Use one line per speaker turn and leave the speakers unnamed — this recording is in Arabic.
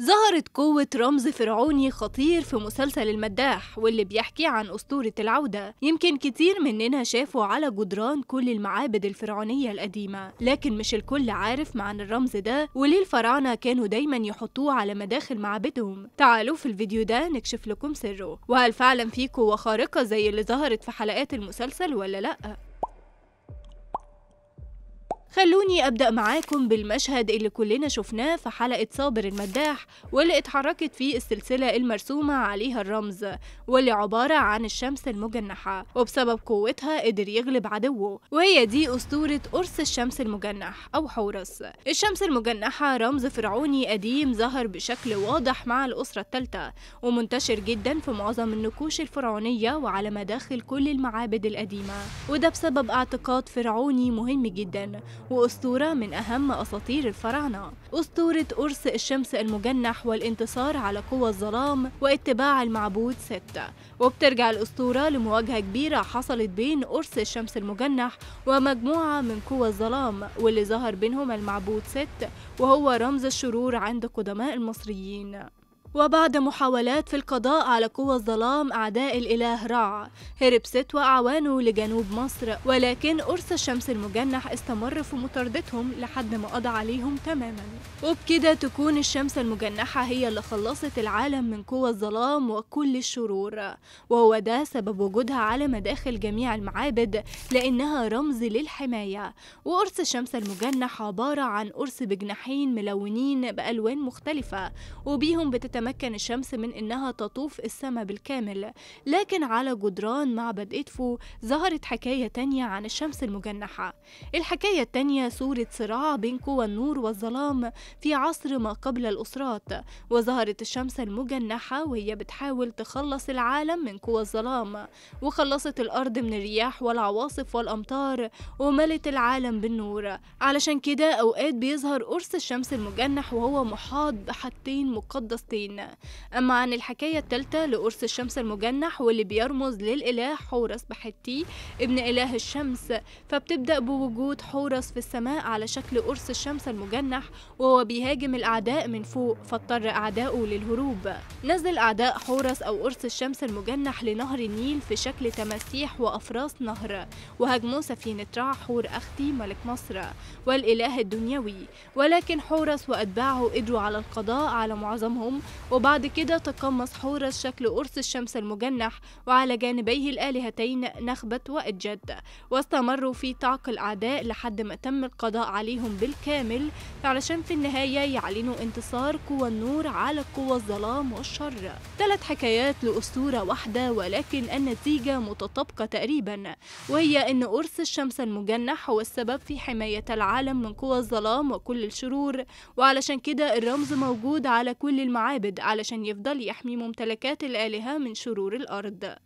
ظهرت قوة رمز فرعوني خطير في مسلسل المداح واللي بيحكي عن أسطورة العودة يمكن كتير مننا شافوا على جدران كل المعابد الفرعونية القديمة لكن مش الكل عارف معنى الرمز ده وليه الفراعنة كانوا دايما يحطوه على مداخل معابدهم تعالوا في الفيديو ده نكشف لكم سره وهل فعلا في قوة خارقة زي اللي ظهرت في حلقات المسلسل ولا لأ خلوني أبدأ معاكم بالمشهد اللي كلنا شفناه في حلقة صابر المداح واللي اتحركت فيه السلسلة المرسومة عليها الرمز واللي عبارة عن الشمس المجنحة وبسبب قوتها قدر يغلب عدوه وهي دي أسطورة قرص الشمس المجنح أو حورس الشمس المجنحة رمز فرعوني قديم ظهر بشكل واضح مع الأسرة الثالثة ومنتشر جدا في معظم النقوش الفرعونية وعلى مداخل كل المعابد القديمة وده بسبب اعتقاد فرعوني مهم جدا وأسطورة من أهم أساطير الفراعنة أسطورة قرص الشمس المجنح والانتصار على قوى الظلام واتباع المعبود ستة وبترجع الأسطورة لمواجهة كبيرة حصلت بين قرص الشمس المجنح ومجموعة من قوى الظلام واللي ظهر بينهم المعبود ست وهو رمز الشرور عند قدماء المصريين وبعد محاولات في القضاء على قوى الظلام أعداء الإله رع هرب ست وأعوانه لجنوب مصر ولكن قرص الشمس المجنح استمر في مطاردتهم لحد ما قضى عليهم تماما وبكده تكون الشمس المجنحة هي اللي خلصت العالم من قوى الظلام وكل الشرور وهو ده سبب وجودها على مداخل جميع المعابد لأنها رمز للحماية وقرص الشمس المجنح عبارة عن قرص بجناحين ملونين بألوان مختلفة وبيهم بتتم تتمكن الشمس من أنها تطوف السماء بالكامل لكن على جدران معبد إدفو ظهرت حكاية تانية عن الشمس المجنحة الحكاية التانية صورة صراع بين قوى النور والظلام في عصر ما قبل الأسرات وظهرت الشمس المجنحة وهي بتحاول تخلص العالم من قوى الظلام وخلصت الأرض من الرياح والعواصف والأمطار وملت العالم بالنور علشان كده أوقات بيظهر قرص الشمس المجنح وهو محاط بحاجتين مقدستين الجنة أما عن الحكاية الثالثة لقرص الشمس المجنح واللي بيرمز للإله حورس بحتي ابن إله الشمس فبتبدأ بوجود حورس في السماء على شكل قرص الشمس المجنح وهو بيهاجم الأعداء من فوق فاضطر أعداؤه للهروب نزل أعداء حورس أو قرص الشمس المجنح لنهر النيل في شكل تماسيح وأفراس نهر وهاجموا سفينة رع حور أختي ملك مصر والإله الدنيوي ولكن حورس وأتباعه قدروا على القضاء على معظمهم وبعد كده تقمص حورس شكل قرص الشمس المجنح وعلى جانبيه الآلهتين نخبت وإجد واستمروا في تعق الأعداء لحد ما تم القضاء عليهم بالكامل علشان في النهاية يعلنوا انتصار قوى النور على قوى الظلام والشر ثلاث حكايات لأسطورة واحدة ولكن النتيجة متطابقة تقريبا وهي أن قرص الشمس المجنح هو السبب في حماية العالم من قوى الظلام وكل الشرور وعلشان كده الرمز موجود على كل المعابد العابد علشان يفضل يحمي ممتلكات الآلهة من شرور الأرض